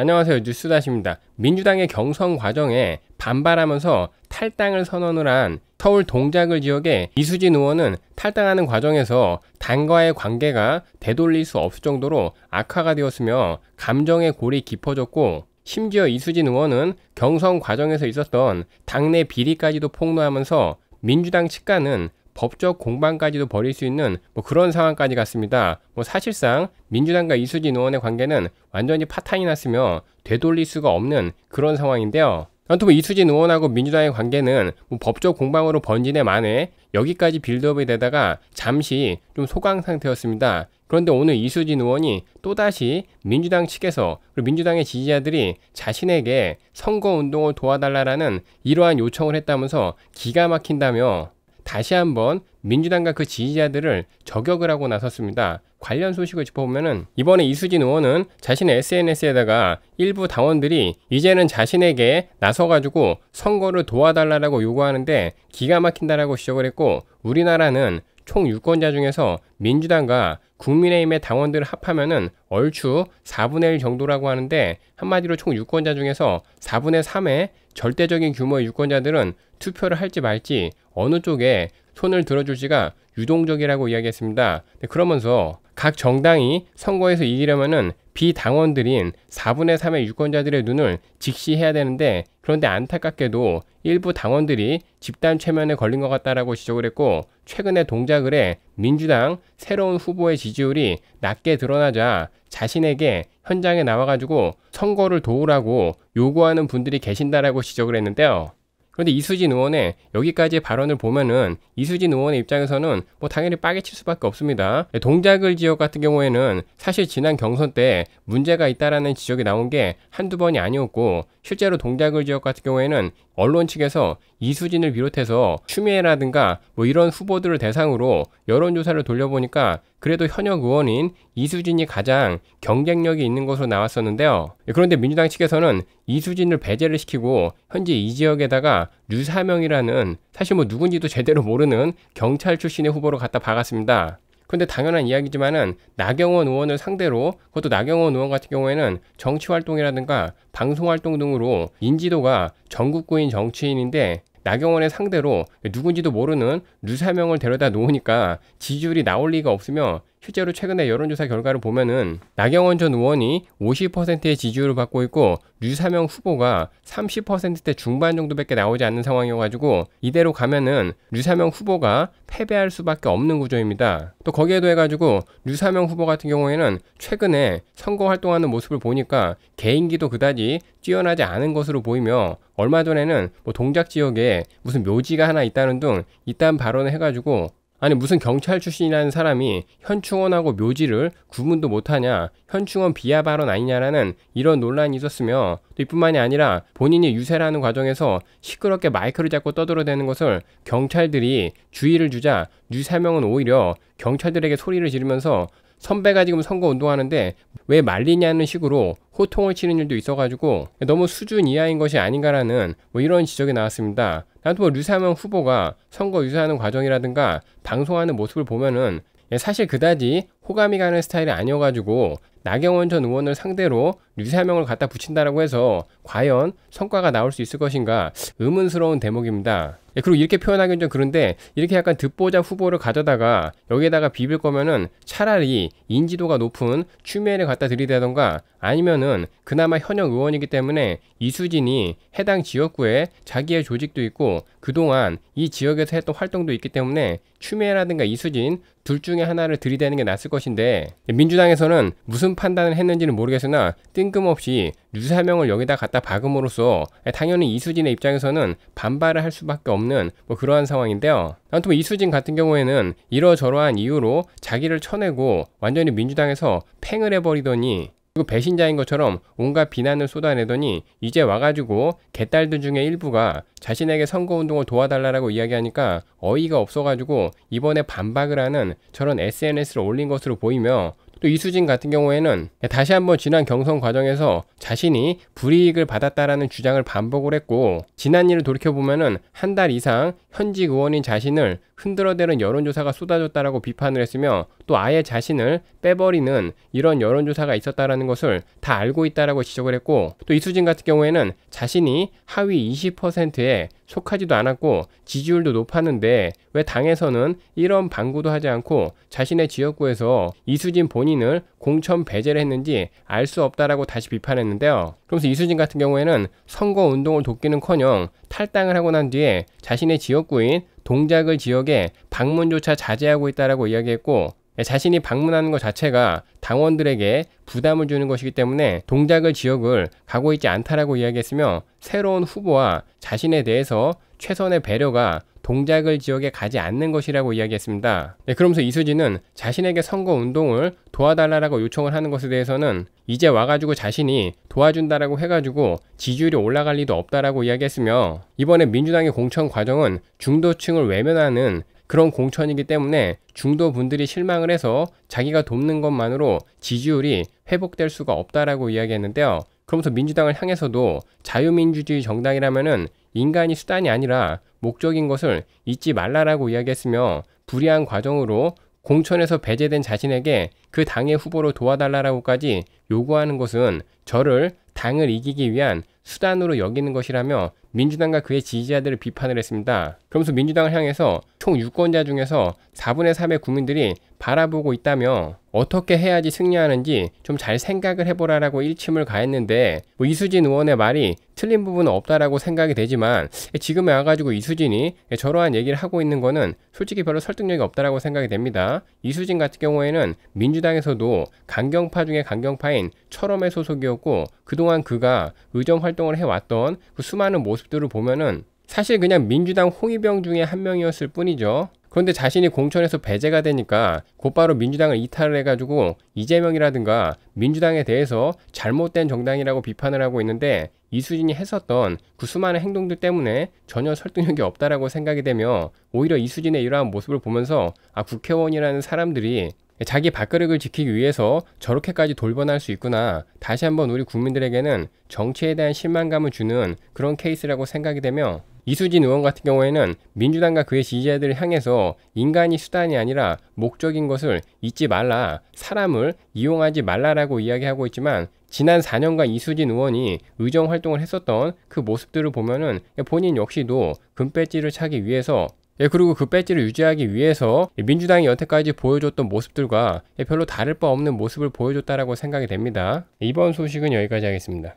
안녕하세요. 뉴스다시입니다. 민주당의 경선 과정에 반발하면서 탈당을 선언을 한 서울 동작을 지역의 이수진 의원은 탈당하는 과정에서 당과의 관계가 되돌릴 수 없을 정도로 악화가 되었으며 감정의 골이 깊어졌고 심지어 이수진 의원은 경선 과정에서 있었던 당내 비리까지도 폭로하면서 민주당 측과는 법적 공방까지도 벌일 수 있는 뭐 그런 상황까지 갔습니다. 뭐 사실상 민주당과 이수진 의원의 관계는 완전히 파탄이 났으며 되돌릴 수가 없는 그런 상황인데요. 아무튼 뭐 이수진 의원하고 민주당의 관계는 뭐 법적 공방으로 번진에 만에 여기까지 빌드업이 되다가 잠시 좀 소강 상태였습니다. 그런데 오늘 이수진 의원이 또다시 민주당 측에서 그리고 민주당의 지지자들이 자신에게 선거운동을 도와달라라는 이러한 요청을 했다면서 기가 막힌다며 다시 한번 민주당과 그 지지자들을 저격을 하고 나섰습니다. 관련 소식을 짚어보면 이번에 이수진 의원은 자신의 SNS에다가 일부 당원들이 이제는 자신에게 나서가지고 선거를 도와달라고 요구하는데 기가 막힌다라고 지적을 했고 우리나라는 총 유권자 중에서 민주당과 국민의힘의 당원들을 합하면은 얼추 4분의 1 정도라고 하는데 한마디로 총 유권자 중에서 4분의 3의 절대적인 규모의 유권자들은 투표를 할지 말지 어느 쪽에 손을 들어줄지가 유동적이라고 이야기했습니다. 네, 그러면서 각 정당이 선거에서 이기려면 비당원들인 4분의 3의 유권자들의 눈을 직시해야 되는데 그런데 안타깝게도 일부 당원들이 집단 최면에 걸린 것 같다라고 지적을 했고 최근에 동작을 해 민주당 새로운 후보의 지지율이 낮게 드러나자 자신에게 현장에 나와가지고 선거를 도우라고 요구하는 분들이 계신다라고 지적을 했는데요. 그런데 이수진 의원의 여기까지의 발언을 보면은 이수진 의원의 입장에서는 뭐 당연히 빠개칠 수밖에 없습니다. 동작을 지역 같은 경우에는 사실 지난 경선 때 문제가 있다라는 지적이 나온 게 한두 번이 아니었고 실제로 동작을 지역 같은 경우에는 언론 측에서 이수진을 비롯해서 추미애라든가 뭐 이런 후보들을 대상으로 여론조사를 돌려보니까 그래도 현역 의원인 이수진이 가장 경쟁력이 있는 것으로 나왔었는데요. 그런데 민주당 측에서는 이수진을 배제를 시키고 현재 이 지역에다가 류사명이라는 사실 뭐 누군지도 제대로 모르는 경찰 출신의 후보로 갖다 박았습니다. 근데 당연한 이야기지만은 나경원 의원을 상대로 그것도 나경원 의원 같은 경우에는 정치 활동이라든가 방송 활동 등으로 인지도가 전국구인 정치인인데 나경원의 상대로 누군지도 모르는 누사명을 데려다 놓으니까 지지율이 나올 리가 없으며 실제로 최근에 여론조사 결과를 보면은 나경원 전 의원이 50%의 지지율을 받고 있고 류사명 후보가 30%대 중반 정도밖에 나오지 않는 상황이어가지고 이대로 가면은 유사명 후보가 패배할 수밖에 없는 구조입니다. 또 거기에 도해가지고 유사명 후보 같은 경우에는 최근에 선거 활동하는 모습을 보니까 개인기도 그다지 뛰어나지 않은 것으로 보이며 얼마 전에는 뭐 동작 지역에 무슨 묘지가 하나 있다는 등 이딴 발언을 해가지고 아니 무슨 경찰 출신이라는 사람이 현충원하고 묘지를 구분도 못하냐 현충원 비하 발언 아니냐라는 이런 논란이 있었으며 또 이뿐만이 아니라 본인이 유세라는 과정에서 시끄럽게 마이크를 잡고 떠들어대는 것을 경찰들이 주의를 주자 유사명은 오히려 경찰들에게 소리를 지르면서 선배가 지금 선거 운동하는데 왜 말리냐는 식으로 호통을 치는 일도 있어가지고 너무 수준 이하인 것이 아닌가라는 뭐 이런 지적이 나왔습니다. 나도 뭐 류사명 후보가 선거 유사하는 과정이라든가 방송하는 모습을 보면은 예, 사실 그다지 호감이 가는 스타일이 아니어가지고 나경원 전 의원을 상대로 유세명을 갖다 붙인다라고 해서 과연 성과가 나올 수 있을 것인가 의문스러운 대목입니다. 예, 그리고 이렇게 표현하기는 좀 그런데 이렇게 약간 듣보자 후보를 가져다가 여기에다가 비빌 거면은 차라리 인지도가 높은 추미애를 갖다 들이대던가 아니면은 그나마 현역 의원이기 때문에 이수진이 해당 지역구에 자기의 조직도 있고 그동안 이 지역에서 했던 활동도 있기 때문에 추미애라든가 이수진 둘 중에 하나를 들이대는 게 낫을 것인데 민주당에서는 무슨 판단을 했는지는 모르겠으나 뜬금없이 유사명을 여기다 갖다 박음으로써 당연히 이수진의 입장에서는 반발을 할 수밖에 없는 뭐 그러한 상황인데요. 아무튼 뭐 이수진 같은 경우에는 이러저러한 이유로 자기를 쳐내고 완전히 민주당에서 팽을 해버리더니 그 배신자인 것처럼 온갖 비난을 쏟아내더니 이제 와가지고 개딸들 중에 일부가 자신에게 선거운동을 도와달라고 이야기하니까 어이가 없어가지고 이번에 반박을 하는 저런 SNS를 올린 것으로 보이며 또 이수진 같은 경우에는 다시 한번 지난 경선 과정에서 자신이 불이익을 받았다라는 주장을 반복을 했고 지난 일을 돌이켜보면은 한 달 이상 현직 의원인 자신을 흔들어대는 여론조사가 쏟아졌다라고 비판을 했으며 또 아예 자신을 빼버리는 이런 여론조사가 있었다라는 것을 다 알고 있다라고 지적을 했고 또 이수진 같은 경우에는 자신이 하위 20%에 속하지도 않았고 지지율도 높았는데 왜 당에서는 이런 방구도 하지 않고 자신의 지역구에서 이수진 본인을 공천 배제를 했는지 알 수 없다라고 다시 비판했는데요. 그러면서 이수진 같은 경우에는 선거 운동을 돕기는커녕 탈당을 하고 난 뒤에 자신의 지역구인 동작을 지역에 방문조차 자제하고 있다라고 이야기했고 자신이 방문하는 것 자체가 당원들에게 부담을 주는 것이기 때문에 동작을 지역을 가고 있지 않다라고 이야기했으며 새로운 후보와 자신에 대해서 최선의 배려가 동작을 지역에 가지 않는 것이라고 이야기했습니다. 네, 그러면서 이수진은 자신에게 선거 운동을 도와달라고 요청을 하는 것에 대해서는 이제 와가지고 자신이 도와준다라고 해가지고 지지율이 올라갈 리도 없다라고 이야기했으며 이번에 민주당의 공천 과정은 중도층을 외면하는 그런 공천이기 때문에 중도 분들이 실망을 해서 자기가 돕는 것만으로 지지율이 회복될 수가 없다라고 이야기했는데요. 그러면서 민주당을 향해서도 자유민주주의 정당이라면은 인간이 수단이 아니라 목적인 것을 잊지 말라라고 이야기했으며 불의한 과정으로 공천에서 배제된 자신에게 그 당의 후보로 도와달라라고까지 요구하는 것은 저를 당을 이기기 위한 수단으로 여기는 것이라며 민주당과 그의 지지자들을 비판을 했습니다. 그러면서 민주당을 향해서 총 유권자 중에서 4분의 3의 국민들이 바라보고 있다며 어떻게 해야지 승리하는지 좀 잘 생각을 해보라라고 일침을 가했는데 뭐 이수진 의원의 말이 틀린 부분은 없다라고 생각이 되지만 지금에 와가지고 이수진이 저러한 얘기를 하고 있는 거는 솔직히 별로 설득력이 없다라고 생각이 됩니다. 이수진 같은 경우에는 민주당에서도 강경파 중에 강경파인 철험의 소속이었고 그동안 그동안 그가 의정 활동을 해왔던 그 수많은 모습들을 보면은 사실 그냥 민주당 홍위병 중에 한 명이었을 뿐이죠. 그런데 자신이 공천에서 배제가 되니까 곧바로 민주당을 이탈을 해가지고 이재명이라든가 민주당에 대해서 잘못된 정당이라고 비판을 하고 있는데 이수진이 했었던 그 수많은 행동들 때문에 전혀 설득력이 없다라고 생각이 되며 오히려 이수진의 이러한 모습을 보면서 아 국회의원이라는 사람들이 자기 밥그릇을 지키기 위해서 저렇게까지 돌변할 수 있구나. 다시 한번 우리 국민들에게는 정치에 대한 실망감을 주는 그런 케이스라고 생각이 되며 이수진 의원 같은 경우에는 민주당과 그의 지지자들을 향해서 인간이 수단이 아니라 목적인 것을 잊지 말라, 사람을 이용하지 말라라고 이야기하고 있지만 지난 4년간 이수진 의원이 의정 활동을 했었던 그 모습들을 보면은 본인 역시도 금배지를 차기 위해서 예, 그리고 그 배지를 유지하기 위해서 민주당이 여태까지 보여줬던 모습들과 예, 별로 다를 바 없는 모습을 보여줬다라고 생각이 됩니다. 이번 소식은 여기까지 하겠습니다.